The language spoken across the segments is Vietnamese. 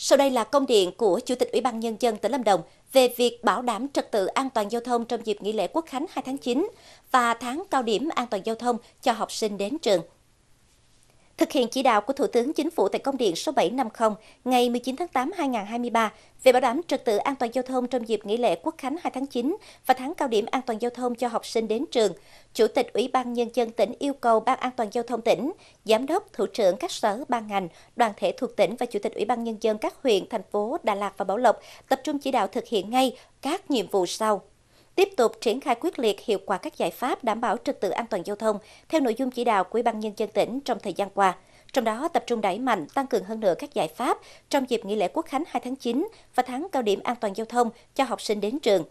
Sau đây là công điện của Chủ tịch Ủy ban Nhân dân tỉnh Lâm Đồng về việc bảo đảm trật tự an toàn giao thông trong dịp nghỉ lễ Quốc khánh 2 tháng 9 và tháng cao điểm an toàn giao thông cho học sinh đến trường. Thực hiện chỉ đạo của Thủ tướng Chính phủ tại công điện số 750 ngày 19 tháng 8 2023 về bảo đảm trật tự an toàn giao thông trong dịp nghỉ lễ Quốc khánh 2 tháng 9 và tháng cao điểm an toàn giao thông cho học sinh đến trường, Chủ tịch Ủy ban Nhân dân tỉnh yêu cầu Ban an toàn giao thông tỉnh, Giám đốc, Thủ trưởng các sở, ban ngành, đoàn thể thuộc tỉnh và Chủ tịch Ủy ban Nhân dân các huyện, thành phố Đà Lạt và Bảo Lộc tập trung chỉ đạo thực hiện ngay các nhiệm vụ sau tiếp tục triển khai quyết liệt hiệu quả các giải pháp đảm bảo trật tự an toàn giao thông theo nội dung chỉ đạo của Ủy ban nhân dân tỉnh trong thời gian qua. Trong đó tập trung đẩy mạnh tăng cường hơn nữa các giải pháp trong dịp nghỉ lễ Quốc khánh 2 tháng 9 và tháng cao điểm an toàn giao thông cho học sinh đến trường.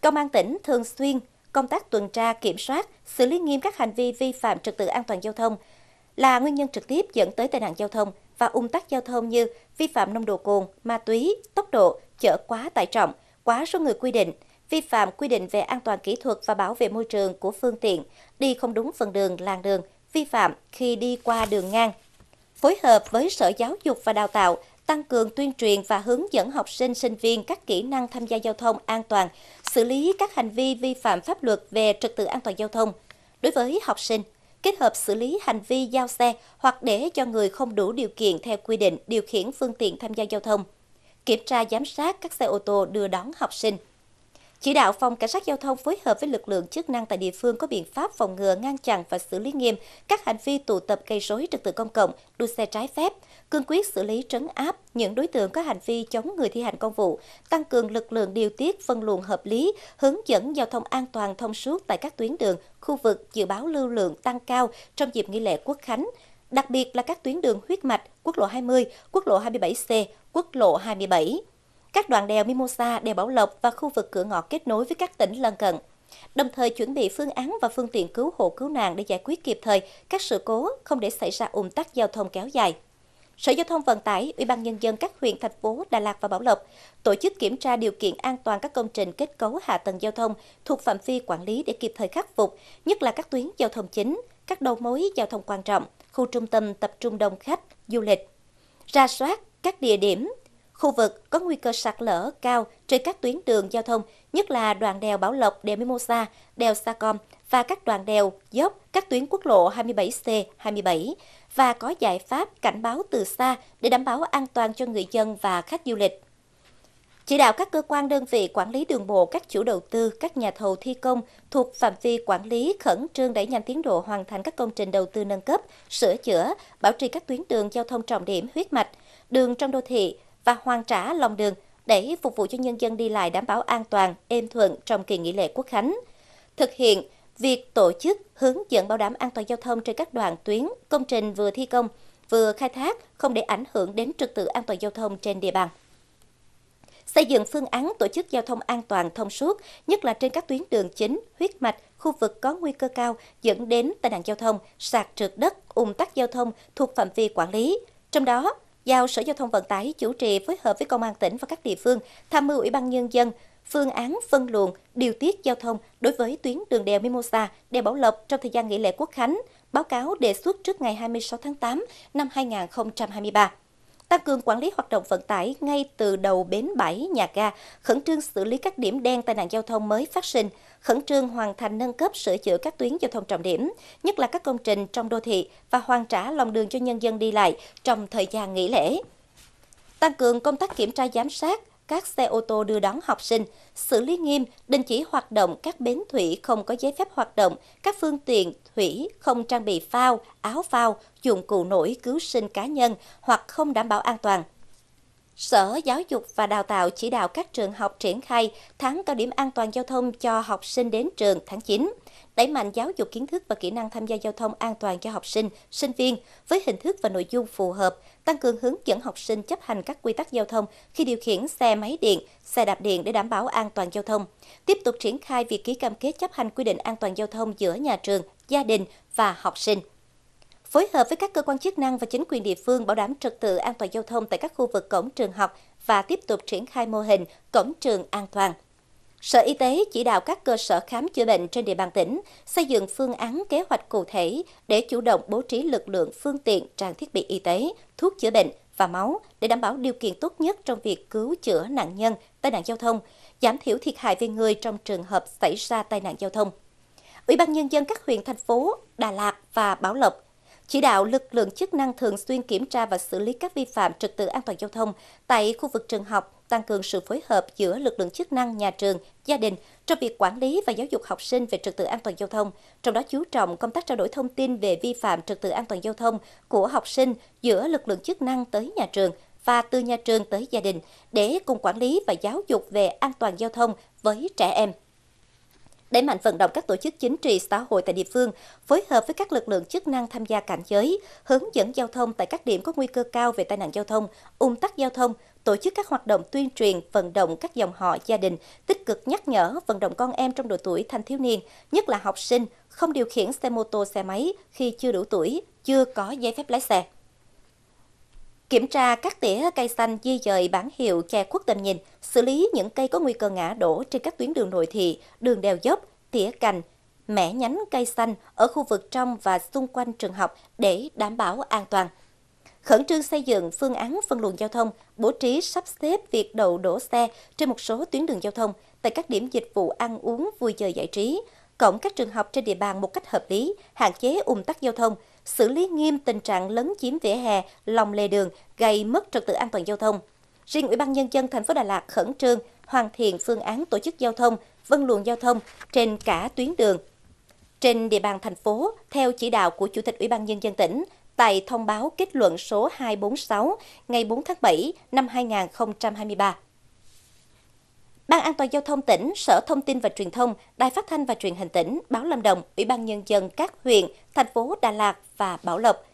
Công an tỉnh thường xuyên công tác tuần tra kiểm soát, xử lý nghiêm các hành vi vi phạm trật tự an toàn giao thông là nguyên nhân trực tiếp dẫn tới tai nạn giao thông và ung tắc giao thông như vi phạm nồng độ cồn, ma túy, tốc độ, chở quá tải trọng, quá số người quy định – vi phạm quy định về an toàn kỹ thuật và bảo vệ môi trường của phương tiện, đi không đúng phần đường, làng đường, vi phạm khi đi qua đường ngang. Phối hợp với Sở Giáo dục và Đào tạo, tăng cường tuyên truyền và hướng dẫn học sinh sinh viên các kỹ năng tham gia giao thông an toàn, xử lý các hành vi vi phạm pháp luật về trật tự an toàn giao thông. Đối với học sinh, kết hợp xử lý hành vi giao xe hoặc để cho người không đủ điều kiện theo quy định điều khiển phương tiện tham gia giao thông. Kiểm tra giám sát các xe ô tô đưa đón học sinh. Chỉ đạo phòng cảnh sát giao thông phối hợp với lực lượng chức năng tại địa phương có biện pháp phòng ngừa, ngăn chặn và xử lý nghiêm các hành vi tụ tập gây rối trật tự công cộng, đua xe trái phép, cương quyết xử lý trấn áp những đối tượng có hành vi chống người thi hành công vụ, tăng cường lực lượng điều tiết phân luồng hợp lý, hướng dẫn giao thông an toàn thông suốt tại các tuyến đường, khu vực dự báo lưu lượng tăng cao trong dịp nghỉ lễ Quốc khánh, đặc biệt là các tuyến đường huyết mạch quốc lộ 20, quốc lộ 27C, quốc lộ 27 các đoạn đèo Mimosa, đèo Bảo Lộc và khu vực cửa ngõ kết nối với các tỉnh lân cận, đồng thời chuẩn bị phương án và phương tiện cứu hộ cứu nạn để giải quyết kịp thời các sự cố không để xảy ra ùn tắc giao thông kéo dài. Sở Giao thông Vận tải, Ủy ban Nhân dân các huyện, thành phố Đà Lạt và Bảo Lộc tổ chức kiểm tra điều kiện an toàn các công trình kết cấu hạ tầng giao thông thuộc phạm vi quản lý để kịp thời khắc phục, nhất là các tuyến giao thông chính, các đầu mối giao thông quan trọng, khu trung tâm tập trung đông khách, du lịch. Ra soát các địa điểm, khu vực có nguy cơ sạt lở cao trên các tuyến đường giao thông, nhất là đoạn đèo Bảo Lộc, đèo Mimosa, đèo Sa Com và các đoạn đèo, dốc, các tuyến quốc lộ 27C, 27 và có giải pháp cảnh báo từ xa để đảm bảo an toàn cho người dân và khách du lịch. Chỉ đạo các cơ quan đơn vị quản lý đường bộ, các chủ đầu tư, các nhà thầu thi công thuộc phạm vi quản lý khẩn trương đẩy nhanh tiến độ hoàn thành các công trình đầu tư nâng cấp, sửa chữa, bảo trì các tuyến đường giao thông trọng điểm huyết mạch, đường trong đô thị, và hoàn trả lòng đường để phục vụ cho nhân dân đi lại đảm bảo an toàn, êm thuận trong kỳ nghỉ lễ Quốc khánh. Thực hiện việc tổ chức hướng dẫn bảo đảm an toàn giao thông trên các đoạn tuyến, công trình vừa thi công, vừa khai thác không để ảnh hưởng đến trật tự an toàn giao thông trên địa bàn. Xây dựng phương án tổ chức giao thông an toàn thông suốt, nhất là trên các tuyến đường chính, huyết mạch, khu vực có nguy cơ cao dẫn đến tai nạn giao thông, sạt trượt đất, ùn tắc giao thông thuộc phạm vi quản lý. Trong đó, giao Sở Giao thông Vận tải chủ trì phối hợp với Công an tỉnh và các địa phương tham mưu Ủy ban Nhân dân phương án phân luồng, điều tiết giao thông đối với tuyến đường đèo Mimosa, đèo Bảo Lộc trong thời gian nghỉ lễ Quốc Khánh, báo cáo đề xuất trước ngày 26 tháng 8 năm 2023 tăng cường quản lý hoạt động vận tải ngay từ đầu bến bãi, nhà ga, khẩn trương xử lý các điểm đen tai nạn giao thông mới phát sinh, khẩn trương hoàn thành nâng cấp sửa chữa các tuyến giao thông trọng điểm, nhất là các công trình trong đô thị và hoàn trả lòng đường cho nhân dân đi lại trong thời gian nghỉ lễ. Tăng cường công tác kiểm tra giám sát, các xe ô tô đưa đón học sinh, xử lý nghiêm, đình chỉ hoạt động các bến thủy không có giấy phép hoạt động, các phương tiện thủy không trang bị phao, áo phao, dụng cụ nổi cứu sinh cá nhân hoặc không đảm bảo an toàn Sở Giáo dục và Đào tạo chỉ đạo các trường học triển khai tháng cao điểm an toàn giao thông cho học sinh đến trường tháng 9, đẩy mạnh giáo dục kiến thức và kỹ năng tham gia giao thông an toàn cho học sinh, sinh viên với hình thức và nội dung phù hợp, tăng cường hướng dẫn học sinh chấp hành các quy tắc giao thông khi điều khiển xe máy điện, xe đạp điện để đảm bảo an toàn giao thông. Tiếp tục triển khai việc ký cam kết chấp hành quy định an toàn giao thông giữa nhà trường, gia đình và học sinh phối hợp với các cơ quan chức năng và chính quyền địa phương bảo đảm trật tự an toàn giao thông tại các khu vực cổng trường học và tiếp tục triển khai mô hình cổng trường an toàn. Sở Y tế chỉ đạo các cơ sở khám chữa bệnh trên địa bàn tỉnh xây dựng phương án kế hoạch cụ thể để chủ động bố trí lực lượng phương tiện, trang thiết bị y tế, thuốc chữa bệnh và máu để đảm bảo điều kiện tốt nhất trong việc cứu chữa nạn nhân tai nạn giao thông, giảm thiểu thiệt hại về người trong trường hợp xảy ra tai nạn giao thông. Ủy ban nhân dân các huyện thành phố Đà Lạt và Bảo Lộc chỉ đạo lực lượng chức năng thường xuyên kiểm tra và xử lý các vi phạm trật tự an toàn giao thông tại khu vực trường học, tăng cường sự phối hợp giữa lực lượng chức năng, nhà trường, gia đình trong việc quản lý và giáo dục học sinh về trật tự an toàn giao thông, trong đó chú trọng công tác trao đổi thông tin về vi phạm trật tự an toàn giao thông của học sinh giữa lực lượng chức năng tới nhà trường và từ nhà trường tới gia đình để cùng quản lý và giáo dục về an toàn giao thông với trẻ em đẩy mạnh vận động các tổ chức chính trị xã hội tại địa phương phối hợp với các lực lượng chức năng tham gia cảnh giới, hướng dẫn giao thông tại các điểm có nguy cơ cao về tai nạn giao thông, ùn tắc giao thông, tổ chức các hoạt động tuyên truyền, vận động các dòng họ gia đình, tích cực nhắc nhở, vận động con em trong độ tuổi thanh thiếu niên, nhất là học sinh, không điều khiển xe mô tô xe máy khi chưa đủ tuổi, chưa có giấy phép lái xe. Kiểm tra các tỉa cây xanh di dời bản hiệu che khuất tầm nhìn, xử lý những cây có nguy cơ ngã đổ trên các tuyến đường nội thị, đường đèo dốc, tỉa cành, mẻ nhánh cây xanh ở khu vực trong và xung quanh trường học để đảm bảo an toàn. Khẩn trương xây dựng phương án phân luồng giao thông, bố trí sắp xếp việc đậu đổ xe trên một số tuyến đường giao thông tại các điểm dịch vụ ăn uống vui chơi giải trí, cổng các trường học trên địa bàn một cách hợp lý, hạn chế ùn tắc giao thông, xử lý nghiêm tình trạng lấn chiếm vỉa hè, lòng lề đường gây mất trật tự an toàn giao thông. Riêng Ủy ban nhân dân thành phố Đà Lạt khẩn trương hoàn thiện phương án tổ chức giao thông, vân luồng giao thông trên cả tuyến đường. Trên địa bàn thành phố, theo chỉ đạo của Chủ tịch Ủy ban nhân dân tỉnh, tại thông báo kết luận số 246 ngày 4 tháng 7 năm 2023. Ban an toàn giao thông tỉnh, Sở Thông tin và Truyền thông, Đài Phát thanh và Truyền hình tỉnh, Báo Lâm Đồng, Ủy ban Nhân dân các huyện, thành phố Đà Lạt và Bảo Lộc.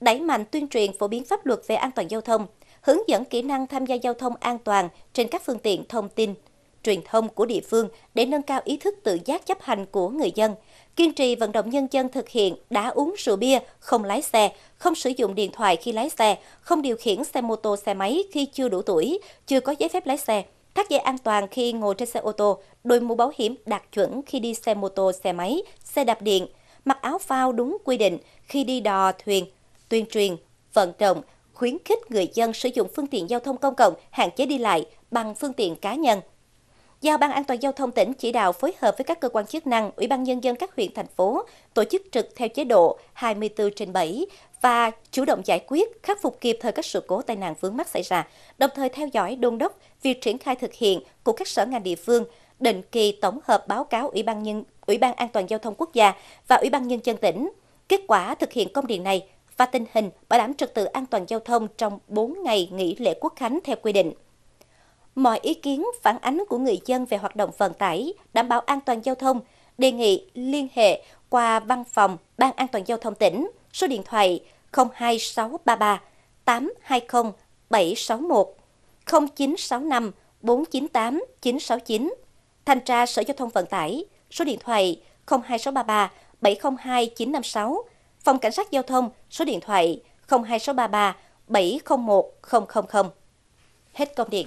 Đẩy mạnh tuyên truyền phổ biến pháp luật về an toàn giao thông, hướng dẫn kỹ năng tham gia giao thông an toàn trên các phương tiện thông tin, truyền thông của địa phương để nâng cao ý thức tự giác chấp hành của người dân, kiên trì vận động nhân dân thực hiện đã uống rượu bia, không lái xe, không sử dụng điện thoại khi lái xe, không điều khiển xe mô tô xe máy khi chưa đủ tuổi, chưa có giấy phép lái xe – thắt dây an toàn khi ngồi trên xe ô tô, đội mũ bảo hiểm đạt chuẩn khi đi xe mô tô, xe máy, xe đạp điện, mặc áo phao đúng quy định khi đi đò, thuyền, tuyên truyền, vận động, khuyến khích người dân sử dụng phương tiện giao thông công cộng, hạn chế đi lại bằng phương tiện cá nhân giao Ban an toàn giao thông tỉnh chỉ đạo phối hợp với các cơ quan chức năng, Ủy ban Nhân dân các huyện, thành phố, tổ chức trực theo chế độ 24 trên 7 và chủ động giải quyết, khắc phục kịp thời các sự cố tai nạn vướng mắc xảy ra, đồng thời theo dõi đôn đốc việc triển khai thực hiện của các sở ngành địa phương, định kỳ tổng hợp báo cáo Ủy ban nhân Ủy ban An toàn giao thông quốc gia và Ủy ban nhân dân tỉnh kết quả thực hiện công điện này và tình hình bảo đảm trật tự an toàn giao thông trong 4 ngày nghỉ lễ Quốc khánh theo quy định mọi ý kiến phản ánh của người dân về hoạt động vận tải, đảm bảo an toàn giao thông, đề nghị liên hệ qua văn phòng Ban an toàn giao thông tỉnh, số điện thoại 02633 820 761 0965 498 969. Thanh tra Sở Giao thông Vận tải, số điện thoại 02633 702 956. Phòng Cảnh sát Giao thông, số điện thoại 02633 701 000. Hết công điện.